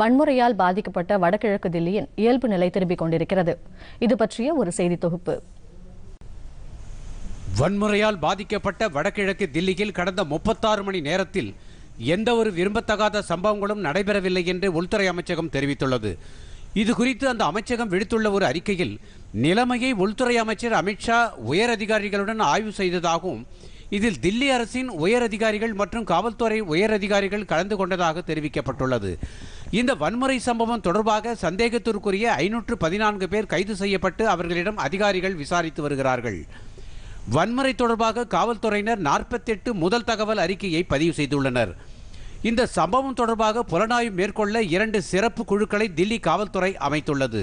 வன்முறையால் பாதிக்கப்பட்ட வடகிழக்கு தில்லியின் இயல்பு நிலை திரும்பிக் கொண்டிருக்கிறது இது பற்றிய ஒரு செய்தி தொகுப்பு வன்முறையால் பாதிக்கப்பட்ட வடகிழக்கு தில்லியில் கடந்த முப்பத்தாறு மணி நேரத்தில் எந்த ஒரு விரும்பத்தகாத சம்பவங்களும் நடைபெறவில்லை என்று உள்துறை அமைச்சகம் தெரிவித்துள்ளது இது குறித்து அந்த அமைச்சகம் விடுத்துள்ள ஒரு அறிக்கையில் நிலைமையை உள்துறை அமைச்சர் அமித்ஷா உயர் அதிகாரிகளுடன் ஆய்வு செய்ததாகவும் இதில் தில்லி அரசின் உயர் அதிகாரிகள் மற்றும் காவல்துறை உயர் அதிகாரிகள் கலந்து கொண்டதாக தெரிவிக்கப்பட்டுள்ளது இந்த வன்முறை சம்பவம் தொடர்பாக சந்தேகத்திற்குரிய ஐநூற்று பதினான்கு பேர் கைது செய்யப்பட்டு அவர்களிடம் அதிகாரிகள் விசாரித்து வருகிறார்கள் வன்முறை தொடர்பாக காவல்துறையினர் நாற்பத்தெட்டு முதல் தகவல் அறிக்கையை பதிவு செய்துள்ளனர் இந்த சம்பவம் தொடர்பாக புலனாய்வு மேற்கொள்ள இரண்டு சிறப்பு குழுக்களை தில்லி காவல்துறை அமைத்துள்ளது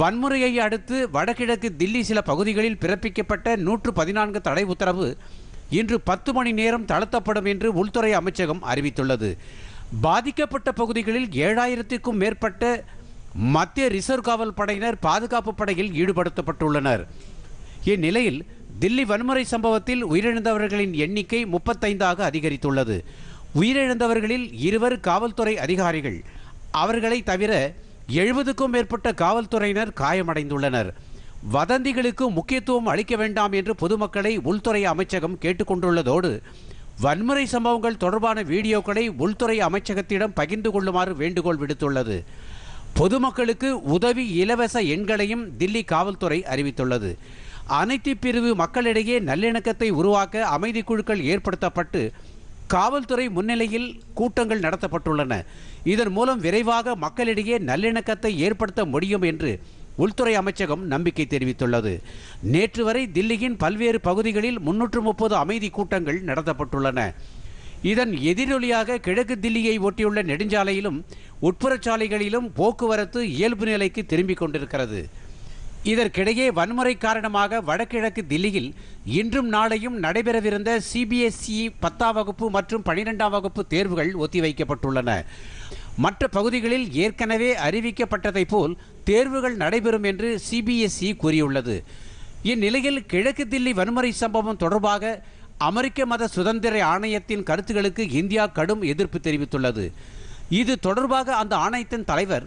வன்முறையை அடுத்து வடகிழக்கு தில்லி சில பகுதிகளில் பிறப்பிக்கப்பட்ட நூற்று பதினான்கு தடை உத்தரவு இன்று பத்து மணி நேரம் தளர்த்தப்படும் என்று உள்துறை அமைச்சகம் அறிவித்துள்ளது பாதிக்கப்பட்ட பகுதிகளில் ஏழாயிரத்திற்கும் மேற்பட்ட மத்திய ரிசர்வ் காவல் படையினர் பாதுகாப்பு படையில் ஈடுபடுத்தப்பட்டுள்ளனர் இந்நிலையில் தில்லி வன்முறை சம்பவத்தில் உயிரிழந்தவர்களின் எண்ணிக்கை முப்பத்தைந்தாக அதிகரித்துள்ளது உயிரிழந்தவர்களில் இருவர் காவல்துறை அதிகாரிகள் அவர்களை தவிர எழுபதுக்கும் மேற்பட்ட காவல்துறையினர் காயமடைந்துள்ளனர் வதந்திகளுக்கு முக்கியத்துவம் அளிக்க வேண்டாம் என்று பொதுமக்களை உள்துறை அமைச்சகம் கேட்டுக்கொண்டுள்ளதோடு வன்முறை சம்பவங்கள் தொடர்பான வீடியோக்களை உள்துறை அமைச்சகத்திடம் பகிர்ந்து கொள்ளுமாறு வேண்டுகோள் விடுத்துள்ளது பொதுமக்களுக்கு உதவி இலவச எண்களையும் தில்லி காவல்துறை அறிவித்துள்ளது அனைத்து பிரிவு மக்களிடையே நல்லிணக்கத்தை உருவாக்க அமைதி குழுக்கள் ஏற்படுத்தப்பட்டு காவல்துறை முன்னிலையில் கூட்டங்கள் நடத்தப்பட்டுள்ளன இதன் மூலம் விரைவாக மக்களிடையே நல்லிணக்கத்தை ஏற்படுத்த முடியும் என்று உள்துறை அமைச்சகம் நம்பிக்கை தெரிவித்துள்ளது நேற்று வரை தில்லியின் பல்வேறு பகுதிகளில் முன்னூற்று முப்பது அமைதி கூட்டங்கள் நடத்தப்பட்டுள்ளன இதன் எதிரொலியாக கிழக்கு தில்லியை ஒட்டியுள்ள நெடுஞ்சாலையிலும் உட்புற சாலைகளிலும் போக்குவரத்து இயல்பு நிலைக்கு திரும்பிக் கொண்டிருக்கிறது இதற்கிடையே வன்முறை காரணமாக வடகிழக்கு தில்லியில் இன்றும் நாளையும் நடைபெறவிருந்த சிபிஎஸ்இ e பத்தாம் வகுப்பு மற்றும் பனிரெண்டாம் வகுப்பு தேர்வுகள் ஒத்திவைக்கப்பட்டுள்ளன மற்ற பகுதிகளில் ஏற்கனவே அறிவிக்கப்பட்டதைப் போல் தேர்வுகள் நடைபெறும் என்று சிபிஎஸ்இ e கூறியுள்ளது இந்நிலையில் கிழக்கு தில்லி வன்முறை சம்பவம் தொடர்பாக அமெரிக்க மத சுதந்திர ஆணையத்தின் கருத்துகளுக்கு இந்தியா கடும் எதிர்ப்பு தெரிவித்துள்ளது இது தொடர்பாக அந்த ஆணையத்தின் தலைவர்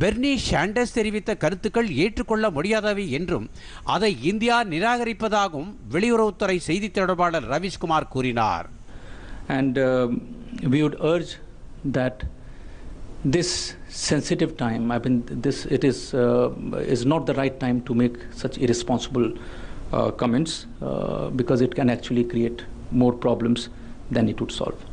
பெர்னி ஷாண்டஸ் தெரிவித்த கருத்துக்கள் ஏற்றுக்கொள்ள முடியாதவை என்றும் அதை இந்தியா நிராகரிப்பதாகவும் வெளியுறவுத்துறை செய்தி தொடர்பாளர் ரவீஷ்குமார் கூறினார் and we would urge that this sensitive time, I mean, this it is uh, is not the right time to make such irresponsible uh, comments uh, because it can actually create more problems than it would solve.